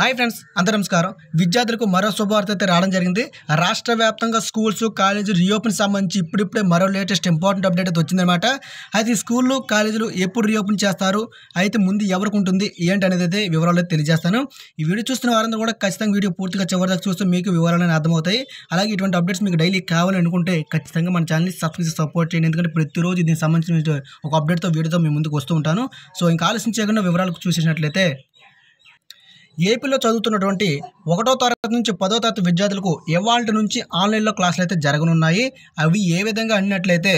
hi friends అందరూ నమస్కారం విద్యార్థులకు మరో శుభవార్త అయితే రావడం జరిగింది రాష్ట్ర వ్యాప్తంగా స్కూల్స్ కాలేజీలు రీఓపెన్ సంబంధించి ఇప్పుడిప్పుడే మరో లేటెస్ట్ ఇంపార్టెంట్ అప్డేట్ అయితే వచ్చిందనమాట అయితే స్కూళ్ళు కాలేజీలు ఎప్పుడు రీఓపెన్ చేస్తారు అయితే ముందు ఎవరికి ఉంటుంది ఏంటి అనేది అయితే వివరాలు తెలియజేస్తాను ఈ వీడియో చూస్తున్న వారందరూ కూడా ఖచ్చితంగా వీడియో పూర్తిగా చివరిదాకా చూస్తే మీకు వివరాలు అర్థమవుతాయి అలాగే ఇటువంటి అప్డేట్స్ మీకు డైలీ కావాలనుకుంటే ఖచ్చితంగా మన ఛానల్ని సబ్స్క్రైబ్ సపోర్ట్ చేయండి ఎందుకంటే ప్రతిరోజు దీనికి సంబంధించిన ఒక అప్డేట్తో వీడియోతో మీ ముందుకు వస్తూ ఉంటాను సో ఇంకా ఆలోచించకుండా వివరాలకు చూసినట్లయితే ఏపీలో చదువుతున్నటువంటి ఒకటో తరగతి నుంచి పదో తరగతి విద్యార్థులకు ఇవాళ నుంచి ఆన్లైన్లో క్లాసులు అయితే జరగనున్నాయి అవి ఏ విధంగా అన్నట్లయితే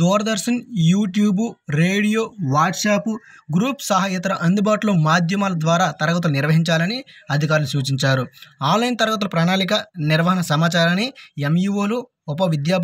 Doordarshan YouTube radio WhatsApp group సహా ఇతర అందుబాటులో మాధ్యమాల ద్వారా తరగతులు నిర్వహించాలని అధికారులు సూచించారు ఆన్లైన్ తరగతుల ప్రణాళిక నిర్వహణ సమాచారాన్ని ఎంఈఓలు ఉప విద్యా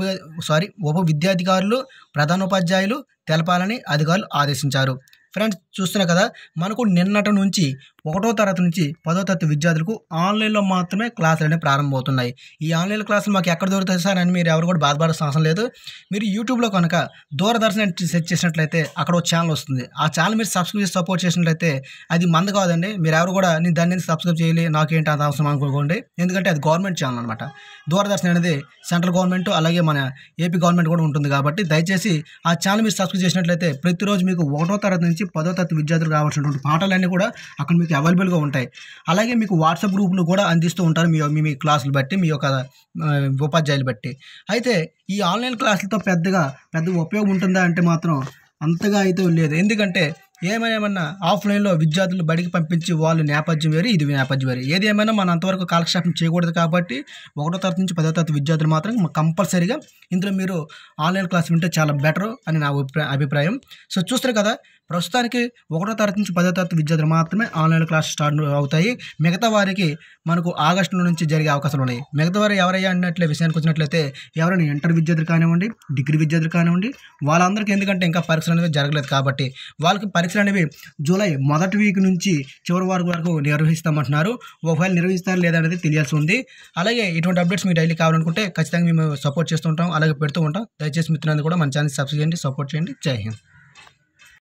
సారీ ఉప విద్యాధికారులు ప్రధానోపాధ్యాయులు తెలపాలని అధికారులు ఆదేశించారు ఫ్రెండ్స్ చూస్తున్నా కదా మనకు నిన్నటి నుంచి ఒకటో తరగతి నుంచి పదో తరగతి విద్యార్థులకు ఆన్లైన్లో మాత్రమే క్లాసులు అనేవి ప్రారంభమవుతున్నాయి ఈ ఆన్లైన్ క్లాసులు మాకు ఎక్కడ దొరుకుతాయి సార్ అని మీరు ఎవరు కూడా బాధపడాల్సిన అవసరం లేదు మీరు యూట్యూబ్లో కనుక దూరదర్శన్ సెర్చ్ చేసినట్లయితే అక్కడ ఒక ఛానల్ వస్తుంది ఆ ఛానల్ మీరు సబ్స్క్రైబ్ చేసి సపోర్ట్ చేసినట్లయితే అది మంద కాదండి మీరు ఎవరు కూడా నేను దాన్ని సబ్స్క్రైబ్ చేయాలి నాకేంటి అంత అవసరం అనుకోండి ఎందుకంటే అది గవర్నమెంట్ ఛానల్ అనమాట దూరదర్శన్ అనేది సెంట్రల్ గవర్నమెంట్ అలాగే మన ఏపీ గవర్నమెంట్ కూడా ఉంటుంది కాబట్టి దయచేసి ఆ ఛానల్ మీరు సబ్స్క్రైబ్ చేసినట్లయితే ప్రతిరోజు మీకు ఒకటో తరగతి నుంచి నుంచి పదో తరగతి విద్యార్థులు కావాల్సినటువంటి పాఠాలన్నీ కూడా అక్కడ మీకు అవైలబుల్గా ఉంటాయి అలాగే మీకు వాట్సాప్ గ్రూపులు కూడా అందిస్తూ ఉంటారు మీ మీ క్లాసులు బట్టి మీ యొక్క ఉపాధ్యాయులు బట్టి అయితే ఈ ఆన్లైన్ క్లాసులతో పెద్దగా పెద్ద ఉపయోగం ఉంటుందా అంటే మాత్రం అంతగా అయితే లేదు ఎందుకంటే ఏమైనా ఆఫ్లైన్లో విద్యార్థులు బడికి పంపించి వాళ్ళు నేపథ్యం వేరు ఇది నేపథ్యం వేరు ఏది ఏమైనా మనం అంతవరకు కాలక్షేపం చేయకూడదు కాబట్టి ఒకటో తరగతి నుంచి పదో తరగతి విద్యార్థులు మాత్రం కంపల్సరీగా ఇందులో మీరు ఆన్లైన్ క్లాస్ వింటే చాలా బెటర్ అని నా అభిప్రాయం సో చూస్తారు కదా ప్రస్తుతానికి ఒకటో తరగతి నుంచి పదో తరగతి విద్యార్థులు మాత్రమే ఆన్లైన్ క్లాస్ స్టార్ట్ అవుతాయి మిగతా వారికి మనకు ఆగస్టు నుంచి జరిగే అవకాశాలు ఉన్నాయి మిగతా వారు ఎవరయ్యా అన్నట్లే విషయానికి వచ్చినట్లయితే ఎవరైనా ఇంటర్ విద్యార్థులు కానివ్వండి డిగ్రీ విద్యార్థులు కానివ్వండి వాళ్ళందరికీ ఎందుకంటే ఇంకా పరీక్షలు అనేవి జరగలేదు కాబట్టి వాళ్ళకి పరీక్ష పరీక్షలు అనేవి జూలై మొదటి వీక్ నుంచి చివరి వారం వరకు నిర్వహిస్తామంటున్నారు ఒకవేళ నిర్వహిస్తారు లేదనేది తెలియాల్సి ఉంది అలాగే ఇటువంటి అప్డేట్స్ మీ డైలీ కావాలనుకుంటే ఖచ్చితంగా మేము సపోర్ట్ చేస్తుంటాం అలాగే పెడుతూ ఉంటాం దయచేసి మిత్రులందరూ కూడా మన ఛానల్ సబ్స్క్రైబ్ చేయండి సపోర్ట్ చేయండి జై హింద్